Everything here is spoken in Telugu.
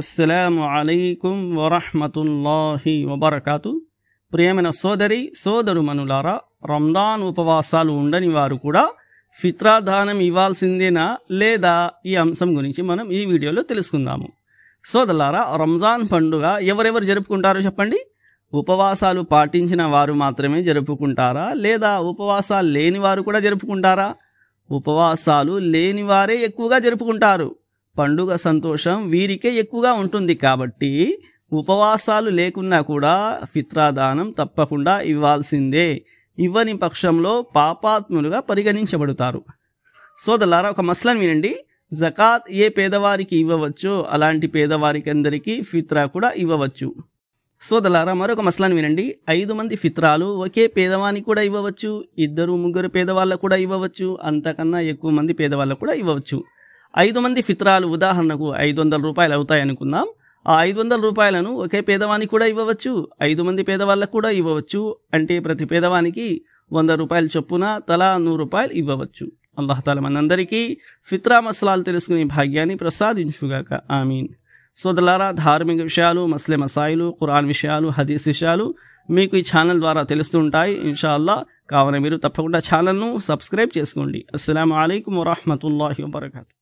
అస్సలాము అలైకుం వరహ్మతుల్లాహి వబర్కాతు ప్రియమైన సోదరి సోదరు మనులారా రంజాన్ ఉపవాసాలు ఉండని వారు కూడా ఫిత్రాదానం ఇవ్వాల్సిందేనా లేదా ఈ అంశం గురించి మనం ఈ వీడియోలో తెలుసుకుందాము సోదరులారా రంజాన్ పండుగ ఎవరెవరు జరుపుకుంటారో చెప్పండి ఉపవాసాలు పాటించిన వారు మాత్రమే జరుపుకుంటారా లేదా ఉపవాసాలు లేని వారు కూడా జరుపుకుంటారా ఉపవాసాలు లేని వారే ఎక్కువగా జరుపుకుంటారు పండుగ సంతోషం వీరికే ఎక్కువగా ఉంటుంది కాబట్టి ఉపవాసాలు లేకున్నా కూడా ఫిత్రాదానం తప్పకుండా ఇవ్వాల్సిందే ఇవ్వని పక్షంలో పాపాత్ములుగా పరిగణించబడతారు సోదలారా ఒక మసలను వినండి జకాత్ ఏ పేదవారికి ఇవ్వవచ్చో అలాంటి పేదవారికి అందరికీ ఫిత్రా కూడా ఇవ్వవచ్చు సోదలారా మరొక మసలాన్ని వినండి ఐదు మంది ఫిత్రాలు ఒకే పేదవానికి కూడా ఇవ్వవచ్చు ఇద్దరు ముగ్గురు పేదవాళ్ళకు కూడా ఇవ్వవచ్చు అంతకన్నా ఎక్కువ మంది పేదవాళ్ళకు కూడా ఇవ్వవచ్చు ఐదు మంది ఫిత్రాలు ఉదాహరణకు ఐదు వందల రూపాయలు అవుతాయి అనుకుందాం ఆ ఐదు వందల రూపాయలను ఒకే పేదవానికి కూడా ఇవ్వవచ్చు ఐదు మంది పేదవాళ్ళకు కూడా ఇవ్వవచ్చు అంటే ప్రతి పేదవానికి వంద రూపాయలు చొప్పున తలా నూరు రూపాయలు ఇవ్వవచ్చు అల్లహతాల మనందరికీ ఫిత్రా మసలాలు తెలుసుకునే భాగ్యాన్ని ప్రసాదించుగాక ఆమీన్ సోదలారా ధార్మిక విషయాలు మస్లే మసాయిలు ఖురాన్ విషయాలు హదీస్ విషయాలు మీకు ఈ ఛానల్ ద్వారా తెలుస్తూ ఉంటాయి ఇన్షాల్లా కావున మీరు తప్పకుండా ఛానల్ను సబ్స్క్రైబ్ చేసుకోండి అస్సలం అయికం వరహమూల వబర్కూ